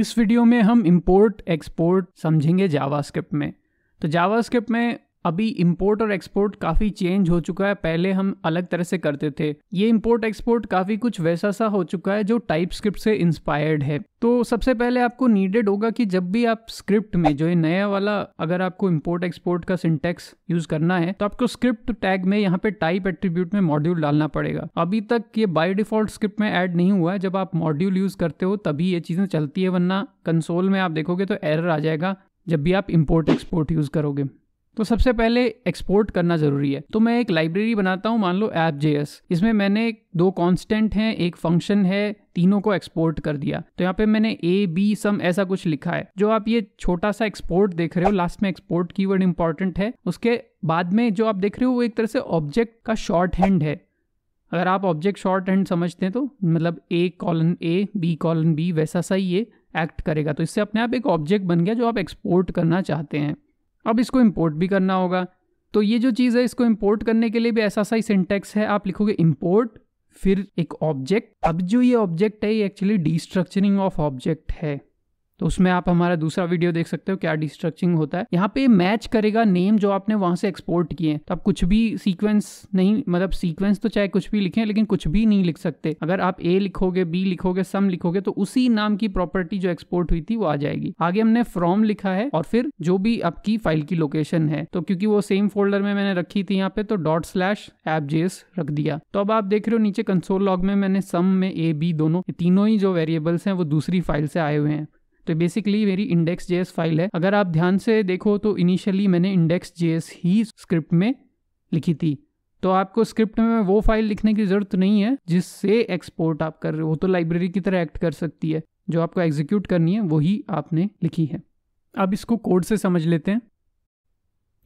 इस वीडियो में हम इम्पोर्ट एक्सपोर्ट समझेंगे जावास्क्रिप्ट में तो जावास्क्रिप्ट में अभी इम्पोर्ट और एक्सपोर्ट काफ़ी चेंज हो चुका है पहले हम अलग तरह से करते थे ये इम्पोर्ट एक्सपोर्ट काफ़ी कुछ वैसा सा हो चुका है जो टाइप स्क्रिप्ट से इंस्पायर्ड है तो सबसे पहले आपको नीडेड होगा कि जब भी आप स्क्रिप्ट में जो है नया वाला अगर आपको इम्पोर्ट एक्सपोर्ट का सिंटेक्स यूज करना है तो आपको स्क्रिप्ट टैग में यहाँ पे टाइप एट्रीब्यूट में मॉड्यूल डालना पड़ेगा अभी तक ये बाय डिफॉल्ट स्क्रिप्ट में ऐड नहीं हुआ है जब आप मॉड्यूल यूज करते हो तभी ये चीजें चलती है वरना कंसोल में आप देखोगे तो एरर आ जाएगा जब भी आप इम्पोर्ट एक्सपोर्ट यूज करोगे तो सबसे पहले एक्सपोर्ट करना ज़रूरी है तो मैं एक लाइब्रेरी बनाता हूँ मान लो ऐप जे इसमें मैंने दो कांस्टेंट हैं एक फंक्शन है तीनों को एक्सपोर्ट कर दिया तो यहाँ पे मैंने ए बी सम ऐसा कुछ लिखा है जो आप ये छोटा सा एक्सपोर्ट देख रहे हो लास्ट में एक्सपोर्ट की वर्ड इंपॉर्टेंट है उसके बाद में जो आप देख रहे हो वो एक तरह से ऑब्जेक्ट का शॉर्ट हैंड है अगर आप ऑब्जेक्ट शॉर्ट हैंड समझते हैं तो मतलब A colon A B colon B वैसा सा ही ये एक्ट करेगा तो इससे अपने आप एक ऑब्जेक्ट बन गया जो आप एक्सपोर्ट करना चाहते हैं अब इसको इम्पोर्ट भी करना होगा तो ये जो चीज़ है इसको इम्पोर्ट करने के लिए भी ऐसा सा ही सिंटेक्स है आप लिखोगे इम्पोर्ट फिर एक ऑब्जेक्ट अब जो ये ऑब्जेक्ट है ये एक्चुअली डिस्ट्रक्चरिंग ऑफ ऑब्जेक्ट है तो उसमें आप हमारा दूसरा वीडियो देख सकते हो क्या डिस्ट्रक्चिंग होता है यहाँ पे मैच करेगा नेम जो आपने वहां से एक्सपोर्ट किए तो आप कुछ भी सीक्वेंस नहीं मतलब सीक्वेंस तो चाहे कुछ भी लिखें लेकिन कुछ भी नहीं लिख सकते अगर आप ए लिखोगे बी लिखोगे सम लिखोगे तो उसी नाम की प्रॉपर्टी जो एक्सपोर्ट हुई थी वो आ जाएगी आगे हमने फ्रॉम लिखा है और फिर जो भी आपकी फाइल की लोकेशन है तो क्योंकि वो सेम फोल्डर में मैंने रखी थी यहाँ पे तो डॉट स्लैश एप जेस रख दिया तो अब आप देख रहे हो नीचे कंसोल लॉग में मैंने सम में ए बी दोनों तीनों ही जो वेरिएबल्स हैं वो दूसरी फाइल से आए हुए हैं तो बेसिकली मेरी इंडेक्स जेएस फाइल है अगर आप ध्यान से देखो तो इनिशियली मैंने इंडेक्स जे ही स्क्रिप्ट में लिखी थी तो आपको स्क्रिप्ट में वो फाइल लिखने की ज़रूरत नहीं है जिससे एक्सपोर्ट आप कर रहे हो वो तो लाइब्रेरी की तरह एक्ट कर सकती है जो आपको एग्जीक्यूट करनी है वही आपने लिखी है अब इसको कोड से समझ लेते हैं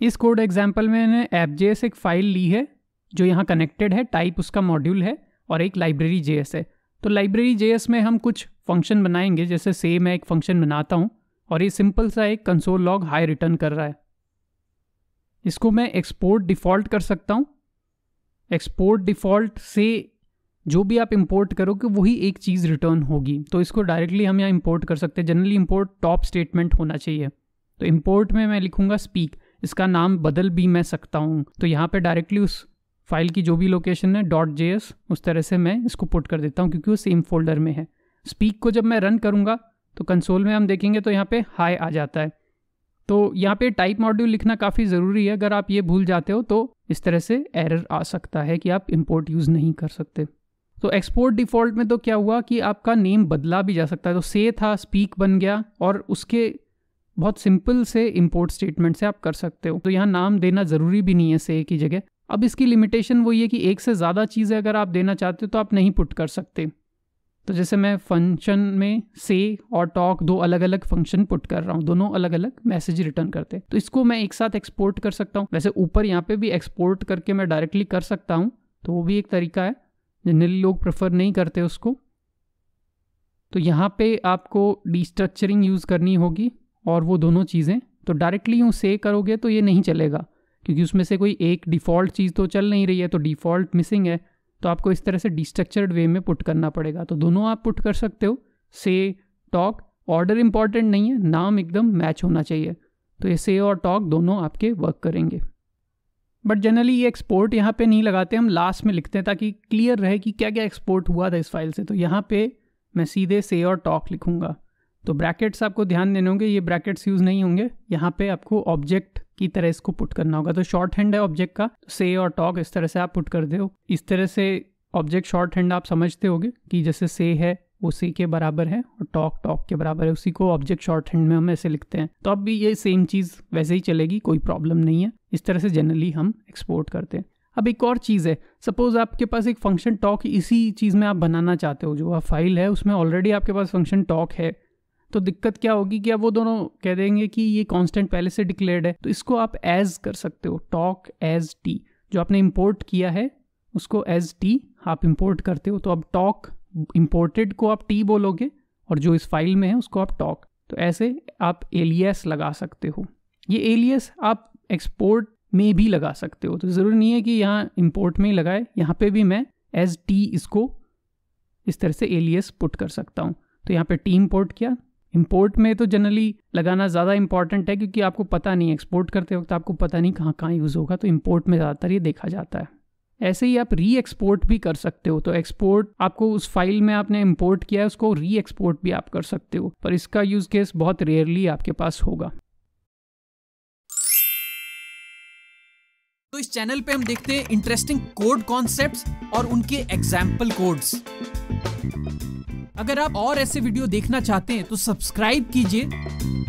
इस कोड एग्जाम्पल में मैंने जेएस एक फाइल ली है जो यहाँ कनेक्टेड है टाइप उसका मॉड्यूल है और एक लाइब्रेरी जे है तो लाइब्रेरी जे में हम कुछ फंक्शन बनाएंगे जैसे से मैं एक फंक्शन बनाता हूँ और ये सिंपल सा एक कंसोल लॉग हाई रिटर्न कर रहा है इसको मैं एक्सपोर्ट डिफ़ॉल्ट कर सकता हूँ एक्सपोर्ट डिफ़ॉल्ट से जो भी आप इम्पोर्ट करोगे वही एक चीज़ रिटर्न होगी तो इसको डायरेक्टली हम यहाँ इम्पोर्ट कर सकते हैं जनरली इम्पोर्ट टॉप स्टेटमेंट होना चाहिए तो इम्पोर्ट में मैं लिखूँगा स्पीक इसका नाम बदल भी मैं सकता हूँ तो यहाँ पर डायरेक्टली उस फाइल की जो भी लोकेशन है डॉट जे उस तरह से मैं इसको पुट कर देता हूँ क्योंकि वो सेम फोल्डर में है स्पीक को जब मैं रन करूँगा तो कंसोल में हम देखेंगे तो यहाँ पे हाई आ जाता है तो यहाँ पे टाइप मॉड्यूल लिखना काफ़ी ज़रूरी है अगर आप ये भूल जाते हो तो इस तरह से एरर आ सकता है कि आप इम्पोर्ट यूज़ नहीं कर सकते तो एक्सपोर्ट डिफ़ॉल्ट में तो क्या हुआ कि आपका नेम बदला भी जा सकता है तो से था स्पीक बन गया और उसके बहुत सिंपल से इम्पोर्ट स्टेटमेंट से आप कर सकते हो तो यहाँ नाम देना ज़रूरी भी नहीं है से की जगह अब इसकी लिमिटेशन वही है कि एक से ज़्यादा चीज़ें अगर आप देना चाहते हो तो आप नहीं पुट कर सकते तो जैसे मैं फंक्शन में से और टॉक दो अलग अलग फंक्शन पुट कर रहा हूँ दोनों अलग अलग मैसेज रिटर्न करते हैं तो इसको मैं एक साथ एक्सपोर्ट कर सकता हूँ वैसे ऊपर यहाँ पे भी एक्सपोर्ट करके मैं डायरेक्टली कर सकता हूँ तो वो भी एक तरीका है जनरली लोग प्रेफर नहीं करते उसको तो यहाँ पे आपको डिस्ट्रक्चरिंग यूज़ करनी होगी और वो दोनों चीज़ें तो डायरेक्टली यूँ से करोगे तो ये नहीं चलेगा क्योंकि उसमें से कोई एक डिफ़ॉल्ट चीज़ तो चल नहीं रही है तो डिफ़ॉल्ट मिसिंग है तो आपको इस तरह से डिस्ट्रक्चर्ड वे में पुट करना पड़ेगा तो दोनों आप पुट कर सकते हो से टॉक ऑर्डर इंपॉर्टेंट नहीं है नाम एकदम मैच होना चाहिए तो ये से और टॉक दोनों आपके वर्क करेंगे बट जनरली ये एक्सपोर्ट यहाँ पे नहीं लगाते हम लास्ट में लिखते हैं ताकि क्लियर रहे कि क्या क्या एक्सपोर्ट हुआ था इस फाइल से तो यहाँ पे मैं सीधे से और टॉक लिखूँगा तो ब्रैकेट्स आपको ध्यान देने होंगे ये ब्रैकेट्स यूज़ नहीं होंगे यहाँ पे आपको ऑब्जेक्ट की तरह इसको पुट करना होगा तो शॉर्ट हैंड है ऑब्जेक्ट का से और टॉक इस तरह से आप पुट करते हो इस तरह से ऑब्जेक्ट शॉर्ट हैंड आप समझते होगे कि जैसे से है वो से के बराबर है और टॉक टॉक के बराबर है उसी को ऑब्जेक्ट शॉर्ट हैंड में हम ऐसे लिखते हैं तो अब भी ये सेम चीज़ वैसे ही चलेगी कोई प्रॉब्लम नहीं है इस तरह से जनरली हम एक्सपोर्ट करते हैं अब एक और चीज़ है सपोज़ आपके पास एक फंक्शन टॉक इसी चीज़ में आप बनाना चाहते हो जो फाइल है उसमें ऑलरेडी आपके पास फंक्शन टॉक है तो दिक्कत क्या होगी कि अब वो दोनों कह देंगे कि ये कॉन्स्टेंट पहले से डिक्लेयर्ड है तो इसको आप एज कर सकते हो टॉक एज टी जो आपने इम्पोर्ट किया है उसको एज टी आप इम्पोर्ट करते हो तो अब टॉक इम्पोर्टेड को आप टी बोलोगे और जो इस फाइल में है उसको आप टॉक तो ऐसे आप एलियस लगा सकते हो ये एलियस आप एक्सपोर्ट में भी लगा सकते हो तो ज़रूरी नहीं है कि यहाँ इम्पोर्ट में ही लगाए यहाँ पे भी मैं एज टी इसको इस तरह से एलियस पुट कर सकता हूँ तो यहाँ पे टी इम्पोर्ट किया इम्पोर्ट में तो जनरली लगाना ज़्यादा इम्पॉर्टेंट है क्योंकि आपको पता नहीं एक्सपोर्ट करते वक्त आपको पता नहीं कहाँ कहाँ यूज़ होगा तो इम्पोर्ट में ज़्यादातर ये देखा जाता है ऐसे ही आप री एक्सपोर्ट भी कर सकते हो तो एक्सपोर्ट आपको उस फाइल में आपने इम्पोर्ट किया है उसको री एक्सपोर्ट भी आप कर सकते हो पर इसका यूज़ केस बहुत रेयरली आपके पास होगा तो इस चैनल पे हम देखते हैं इंटरेस्टिंग कोड कॉन्सेप्ट्स और उनके एग्जाम्पल कोड्स अगर आप और ऐसे वीडियो देखना चाहते हैं तो सब्सक्राइब कीजिए